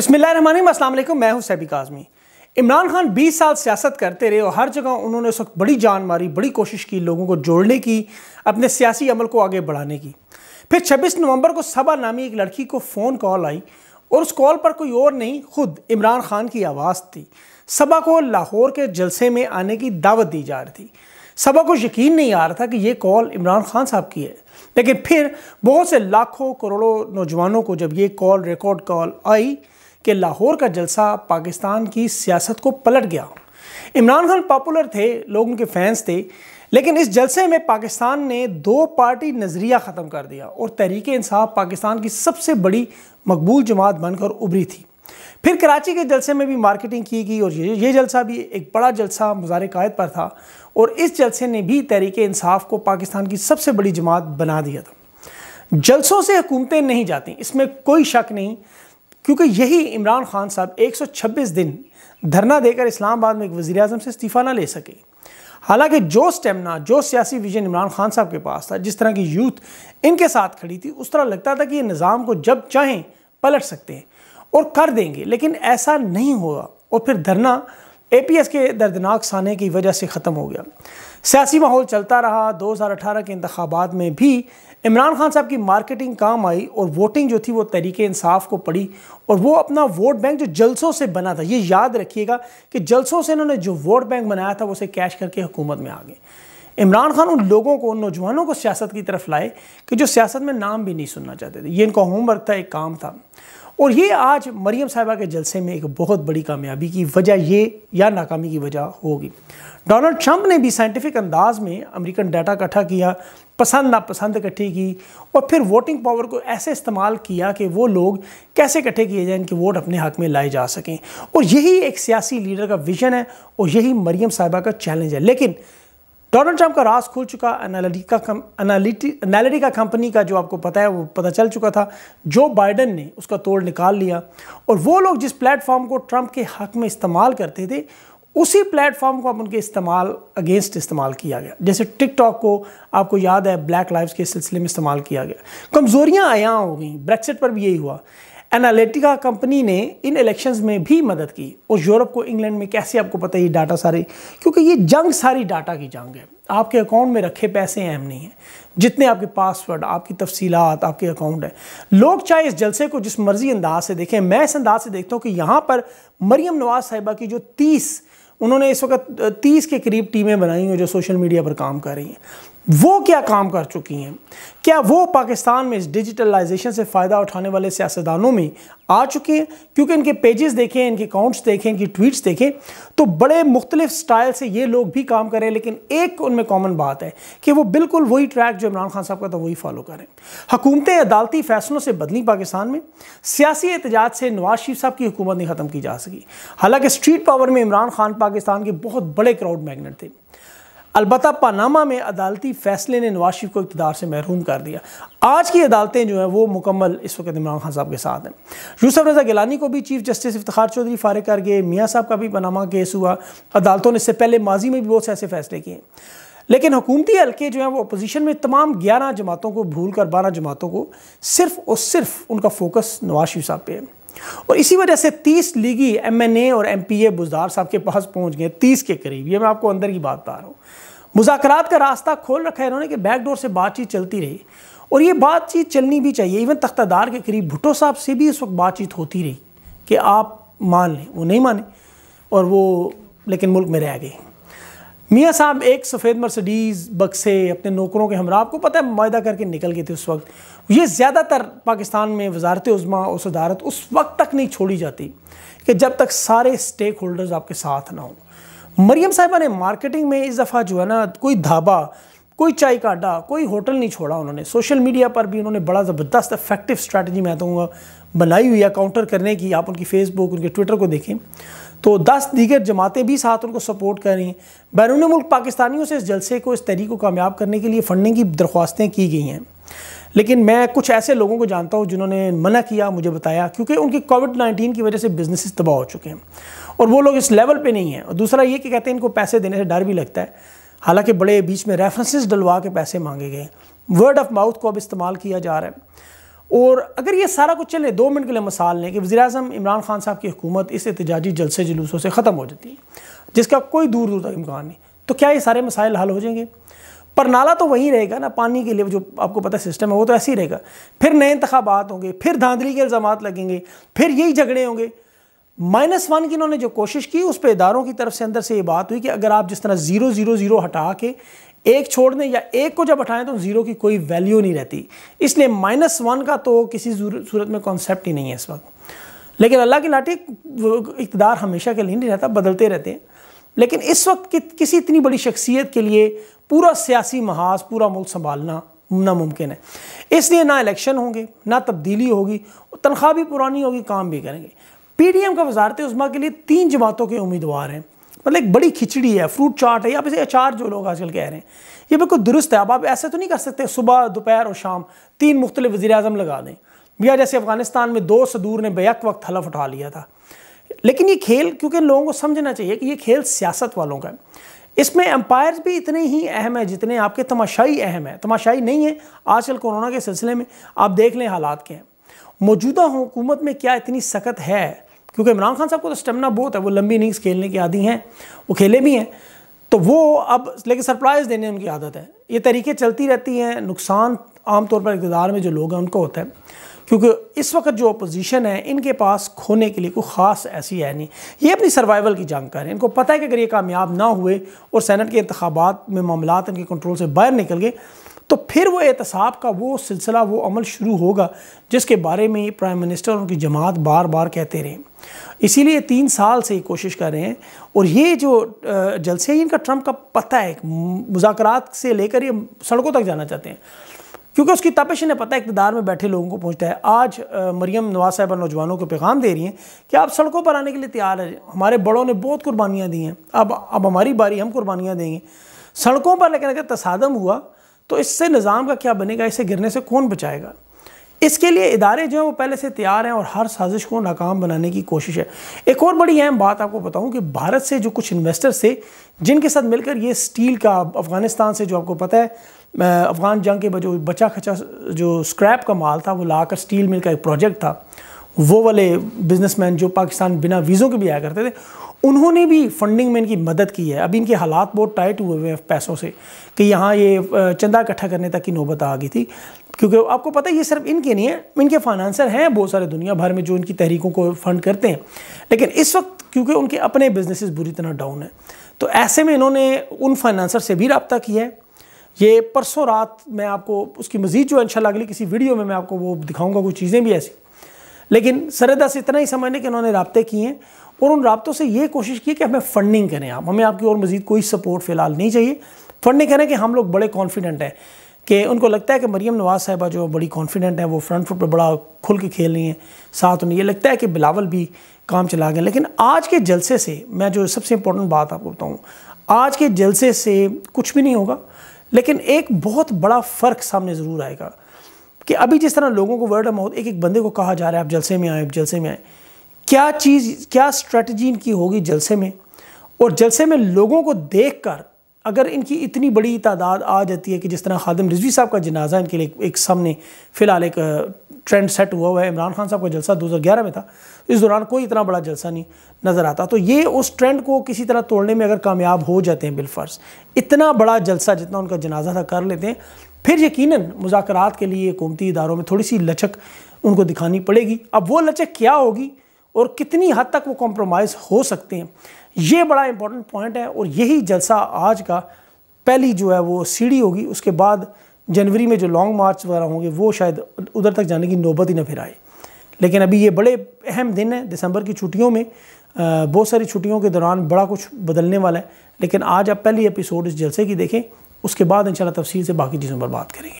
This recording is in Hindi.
बसमिलकुम मैं हूं सैबिक आज़मी इमरान खान 20 साल सियासत करते रहे और हर जगह उन्होंने उस वक्त बड़ी जान मारी बड़ी कोशिश की लोगों को जोड़ने की अपने सियासी अमल को आगे बढ़ाने की फिर 26 नवंबर को सबा नामी एक लड़की को फ़ोन कॉल आई और उस कॉल पर कोई और नहीं खुद इमरान खान की आवाज़ थी सबा को लाहौर के जलसे में आने की दावत दी जा रही थी सबा को यकीन नहीं आ रहा था कि ये कॉल इमरान खान साहब की है लेकिन फिर बहुत से लाखों करोड़ों नौजवानों को जब ये कॉल रिकॉर्ड कॉल आई कि लाहौर का जलसा पाकिस्तान की सियासत को पलट गया इमरान खान पॉपुलर थे लोग उनके फैंस थे लेकिन इस जलसे में पाकिस्तान ने दो पार्टी नज़रिया ख़त्म कर दिया और तहरीक इंसाफ पाकिस्तान की सबसे बड़ी मकबूल जमात बनकर उभरी थी फिर कराची के जलसे में भी मार्केटिंग की गई और ये ये जलसा भी एक बड़ा जलसा मुजार कायद पर था और इस जलसे ने भी तहरीक इंसाफ को पाकिस्तान की सबसे बड़ी जमात बना दिया था जलसों से हुकूमतें नहीं जाती इसमें कोई शक नहीं क्योंकि यही इमरान खान साहब 126 दिन धरना देकर इस्लामाबाद में एक वज़ी अजम से इस्तीफ़ा ना ले सके हालांकि जो स्टेमिना जो सियासी विजन इमरान खान साहब के पास था जिस तरह की यूथ इनके साथ खड़ी थी उस तरह लगता था कि ये निज़ाम को जब चाहें पलट सकते हैं और कर देंगे लेकिन ऐसा नहीं हुआ और फिर धरना ए पी एस के दर्दनाक साने की वजह से ख़त्म हो गया सियासी माहौल चलता रहा 2018 के इंतबात में भी इमरान खान साहब की मार्केटिंग काम आई और वोटिंग जो थी वो तरीके इंसाफ को पड़ी और वो अपना वोट बैंक जो जलसों से बना था ये याद रखिएगा कि जलसों से इन्होंने जो वोट बैंक बनाया था वो उसे कैश करके हुकूमत में आ गए इमरान खान उन लोगों को उन नौजवानों को सियासत की तरफ लाए कि जो सियासत में नाम भी नहीं सुनना चाहते थे ये इनका होमवर्क था एक काम था और ये आज मरियम साहिबा के जलसे में एक बहुत बड़ी कामयाबी की वजह ये या नाकामी की वजह होगी डोनाल्ड ट्रंप ने भी साइंटिफिक अंदाज में अमेरिकन डाटा इकट्ठा किया पसंद नापसंद इकट्ठी की और फिर वोटिंग पावर को ऐसे इस्तेमाल किया कि वो लोग कैसे इकट्ठे किए जाए इनके वोट अपने हक में लाए जा सकें और यही एक सियासी लीडर का विजन है और यही मरियम साहिबा का चैलेंज है लेकिन डोनाल्ड ट्रंप का रास खुल चुका एनालिटिका कंपनी का जो आपको पता है वो पता चल चुका था जो बाइडन ने उसका तोड़ निकाल लिया और वो लोग जिस प्लेटफॉर्म को ट्रंप के हक में इस्तेमाल करते थे उसी प्लेटफॉर्म को अब उनके इस्तेमाल अगेंस्ट इस्तेमाल किया गया जैसे टिकटॉक को आपको याद है ब्लैक लाइव्स के सिलसिले में इस्तेमाल किया गया कमज़ोरियाँ आया हो गई ब्रेक्सिट पर भी यही हुआ एनालिटिका कंपनी ने इन इलेक्शंस में भी मदद की और यूरोप को इंग्लैंड में कैसे आपको पता है ये डाटा सारे क्योंकि ये जंग सारी डाटा की जंग है आपके अकाउंट में रखे पैसे अहम नहीं हैं जितने आपके पासवर्ड आपकी तफसीलात आपके अकाउंट है लोग चाहे इस जलसे को जिस मर्जी अंदाज से देखें मैं इस अंदाज से देखता हूँ कि यहाँ पर मरियम नवाज़ साहिबा की जो तीस उन्होंने इस वक्त तीस के करीब टीमें बनाई हैं जो सोशल मीडिया पर काम कर रही हैं वो क्या काम कर चुकी हैं क्या वो पाकिस्तान में इस डिजिटलाइजेशन से फ़ायदा उठाने वाले सियासतदानों में आ चुके हैं क्योंकि इनके पेजेस देखें इनके अकाउंट्स देखें इनकी ट्वीट्स देखें तो बड़े मुख्तलिफ स्टाइल से ये लोग भी काम करें लेकिन एक उनमें कॉमन बात है कि वो बिल्कुल वही ट्रैक जो इमरान खान साहब का था वही फॉलो करें हुकूमतें अदालती फैसलों से बदली पाकिस्तान में सियासी एहतजाज से नवाज शरीफ साहब की हुकूमत नहीं ख़त्म की जा सकी हालांकि स्ट्रीट पावर में इमरान खान पाकिस्तान के बहुत बड़े क्राउड मैगनेट थे अलबत् पानामा में अदालती फैसले ने नवाज शरीफ को इकतदार से महरूम कर दिया आज की अदालतें जो हैं वो मुकम्मल इस वक्त इमरान खान साहब के साथ हैं यूसफ रजा गिलानी को भी चीफ जस्टिस इफ्तार चौधरी फारे कर गए मियाँ साहब का भी पानामा केस हुआ अदालतों ने इससे पहले माजी में भी बहुत से ऐसे फैसले किए लेकिन हुकूमती हल्के जो हैं वो अपोजिशन में तमाम ग्यारह जमातों को भूल कर बारह जमातों को सिर्फ और सिर्फ उनका फोकस नवाज शरीफ साहब पे है और इसी वजह से 30 लीगी एमएनए और एमपीए बुजदार साहब के पास पहुंच गए 30 के करीब ये मैं आपको अंदर की बात बता रहा हूँ मुजाकर का रास्ता खोल रखा है इन्होंने कि बैकडोर से बातचीत चलती रही और ये बातचीत चलनी भी चाहिए इवन तख्तादार के करीब भुट्टो साहब से भी इस वक्त बातचीत होती रही कि आप मान लें वो नहीं माने और वो लेकिन मुल्क में रह गए मियाँ साहब एक सफ़ेद मर्सिडीज़ बक्से अपने नौकरों के हमरा आपको पता है मुहिदा करके निकल गए थे उस वक्त ये ज़्यादातर पाकिस्तान में वजारत उज़मा और सदारत उस वक्त तक नहीं छोड़ी जाती कि जब तक सारे स्टेक होल्डर्स आपके साथ ना हों मरीम साहिबा ने मार्केटिंग में इस दफ़ा जो है ना कोई ढाबा कोई चाय का अड्डा कोई होटल नहीं छोड़ा उन्होंने सोशल मीडिया पर भी उन्होंने बड़ा ज़बरदस्त इफेक्टिव स्ट्रैटेजी मैं कहूँगा बनाई हुई है काउंटर करने की आप उनकी फेसबुक उनके ट्विटर को देखें तो दस दीगर जमातें भी साथ उनको सपोर्ट कर रही हैं बैरून मुल्क पाकिस्तानियों से इस जलसे को इस तहरीक को कामयाब करने के लिए फंडिंग की दरख्वास्तें की गई हैं लेकिन मैं कुछ ऐसे लोगों को जानता हूँ जिन्होंने मना किया मुझे बताया क्योंकि उनकी कोविड नाइन्टीन की वजह से बिजनेस तबाह हो चुके हैं और वो लोग इस लेवल पर नहीं हैं और दूसरा ये कि कहते हैं इनको पैसे देने से डर भी लगता है हालांकि बड़े बीच में रेफरेंसेस डलवा के पैसे मांगे गए वर्ड ऑफ माउथ को अब इस्तेमाल किया जा रहा है और अगर ये सारा कुछ चले दो मिनट के लिए मिसाल लें कि वजी अजम इमरान खान साहब की हुकूमत इस एहतजाजी जलसे जुलूसों से ख़त्म हो जाती है जिसका कोई दूर दूर तक इम्कान नहीं तो क्या ये सारे मसाइल हल हो जाएंगे पर नाला तो वहीं रहेगा ना पानी के लिए जो आपको पता है सिस्टम है वो तो ऐसे ही रहेगा फिर नए इंतबात होंगे फिर धांधली के इल्ज़ाम लगेंगे फिर यही झगड़े होंगे माइनस वन की इन्होंने जो कोशिश की उस पर इदारों की तरफ से अंदर से ये बात हुई कि अगर आप जिस तरह ज़ीरो ज़ीरो ज़ीरो हटा के एक छोड़ दें या एक को जब हटाएं तो ज़ीरो की कोई वैल्यू नहीं रहती इसलिए माइनस वन का तो किसी सूरत में कॉन्सेप्ट ही नहीं है इस वक्त लेकिन अल्लाह की लाठी इकदार हमेशा के लिए नहीं रहता बदलते रहते हैं लेकिन इस वक्त कि, किसी इतनी बड़ी शख्सियत के लिए पूरा सियासी महाज पूरा मुल्क संभालना नामुमकिन है इसलिए ना इलेक्शन होंगे ना तब्दीली होगी तनख्वाह भी पुरानी होगी काम भी करेंगे पी डी एम का वजारत उस्मा के लिए तीन जमातों के उम्मीदवार हैं मतलब एक बड़ी खिचड़ी है फ्रूट चाट है या फिर अचार जो लोग आजकल कह रहे हैं ये बिल्कुल दुरुस्त है अब आप ऐसा तो नहीं कर सकते सुबह दोपहर और शाम तीन मुख्तलि वजी अजम लगा दें भैया जैसे अफगानिस्तान में दो सदूर ने बेक वक्त हलफ उठा लिया था लेकिन ये खेल क्योंकि लोगों को समझना चाहिए कि ये खेल सियासत वालों का है इसमें एम्पायर भी इतने ही अहम हैं जितने आपके तमाशाई अहम है तमाशाई नहीं है आजकल कोरोना के सिलसिले में आप देख लें हालात के हैं मौजूदा हुकूमत में क्या इतनी सख्त है क्योंकि इमरान खान साहब को तो स्टेमिना बहुत है वो लंबी इनिंग्स खेलने की आदि हैं वो खेले भी हैं तो वो अब लेकिन सरप्राइज़ देने उनकी आदत है ये तरीके चलती रहती हैं नुकसान आमतौर पर इकतदार में जो लोग हैं उनको होता है क्योंकि इस वक्त जो अपोजिशन है इनके पास खोने के लिए कोई ख़ास ऐसी है नहीं ये अपनी सर्वाइवल की जंग कर रहे हैं इनको पता है कि अगर ये कामयाब ना हुए और सैनट के इंतबात में मामला इनके कंट्रोल से बाहर निकल गए तो फिर वो एहतसाब का वो सिलसिला वो अमल शुरू होगा जिसके बारे में प्राइम मिनिस्टर उनकी जमात बार बार कहते रहे इसीलिए तीन साल से ही कोशिश कर रहे हैं और ये जो जलसे इनका ट्रंप का पता है मुजात से लेकर ये सड़कों तक जाना चाहते हैं क्योंकि उसकी तपिश ने पता है इकतदार में बैठे लोगों को पहुँचता है आज मरियम नवाज और नौजवानों को पैगाम दे रही हैं कि आप सड़कों पर आने के लिए तैयार है हमारे बड़ों ने बहुत कुर्बानियाँ दी हैं अब अब हमारी बारी हम कुर्बानियाँ देंगे सड़कों पर लेकिन अगर तसादम हुआ तो इससे निज़ाम का क्या बनेगा इसे गिरने से कौन बचाएगा इसके लिए इदारे जो हैं वो पहले से तैयार हैं और हर साजिश को नाकाम बनाने की कोशिश है एक और बड़ी अहम बात आपको बताऊं कि भारत से जो कुछ इन्वेस्टर्स थे जिनके साथ मिलकर ये स्टील का अफ़गानिस्तान से जो आपको पता है अफ़गान जंग के जो बचा खचा जो स्क्रैप का माल था वो लाकर स्टील मिल का एक प्रोजेक्ट था वो वाले बिजनेसमैन जो पाकिस्तान बिना वीज़ों के भी आया करते थे उन्होंने भी फंडिंग में इनकी मदद की है अभी इनके हालात बहुत टाइट हुए हुए हैं पैसों से कि यहाँ ये चंदा इकट्ठा करने तक की नौबत आ गई थी क्योंकि आपको पता है ये सिर्फ इनके नहीं है इनके फाइनेंसर हैं बहुत सारे दुनिया भर में जो इनकी तहरीकों को फंड करते हैं लेकिन इस वक्त क्योंकि उनके अपने बिजनेस बुरी तरह डाउन है तो ऐसे में इन्होंने उन फाइनेंसर से भी रबता किया है ये परसों रात मैं आपको उसकी मज़ीद जो है अगली किसी वीडियो में मैं आपको वो दिखाऊंगा कुछ चीज़ें भी ऐसी लेकिन सरदास इतना ही समझने कि उन्होंने रबते किए हैं और उन रबतों से ये कोशिश की कि हमें फंडिंग करें आप हमें आपकी और मज़ीद कोई सपोर्ट फ़िलहाल नहीं चाहिए फंडिंग करें कि हम लोग बड़े कॉन्फिडेंट हैं कि उनको लगता है कि मरीम नवाज़ साहिबा जो बड़ी कॉन्फिडेंट है वो फ्रंट फुट पर बड़ा खुल के खेल रही हैं साथ उन्हें ये लगता है कि बिलावल भी काम चला गए लेकिन आज के जलसे से मैं जो सबसे इम्पोर्टेंट बात आपको बताऊँ आज के जलसे से कुछ भी नहीं होगा लेकिन एक बहुत बड़ा फ़र्क सामने ज़रूर आएगा कि अभी जिस तरह लोगों को वर्ड माउथ एक एक बंदे को कहा जा रहा है आप जलसे में आए आप जलसे में आए क्या चीज़ क्या स्ट्रेटजी इनकी होगी जलसे में और जलसे में लोगों को देख कर अगर इनकी इतनी बड़ी तादाद आ जाती है कि जिस तरह खादम रिजवी साहब का जनाजा इनके लिए एक सामने फ़िलहाल एक ट्रेंड सेट हुआ हुआ है इमरान खान साहब का जलसा 2011 में था इस दौरान कोई इतना बड़ा जलसा नहीं नज़र आता तो ये उस ट्रेंड को किसी तरह तोड़ने में अगर कामयाब हो जाते हैं बिलफर्स इतना बड़ा जलसा जितना उनका जनाजा था कर लेते हैं फिर यकीनन मुजाकरात के लिए हुकूमती इदारों में थोड़ी सी लचक उनको दिखानी पड़ेगी अब वो लचक क्या होगी और कितनी हद तक वो कॉम्प्रोमाइज़ हो सकते हैं ये बड़ा इंपॉर्टेंट पॉइंट है और यही जलसा आज का पहली जो है वो सीढ़ी होगी उसके बाद जनवरी में जो लॉन्ग मार्च वगैरह होंगे वो शायद उधर तक जाने की नौबत ही ना फिर आए लेकिन अभी ये बड़े अहम दिन हैं दिसंबर की छुट्टियों में बहुत सारी छुट्टियों के दौरान बड़ा कुछ बदलने वाला है लेकिन आज आप पहली एपिसोड इस जलसे की देखें उसके बाद इंशाल्लाह तफसील से बाकी चीज़ों पर बात करेंगे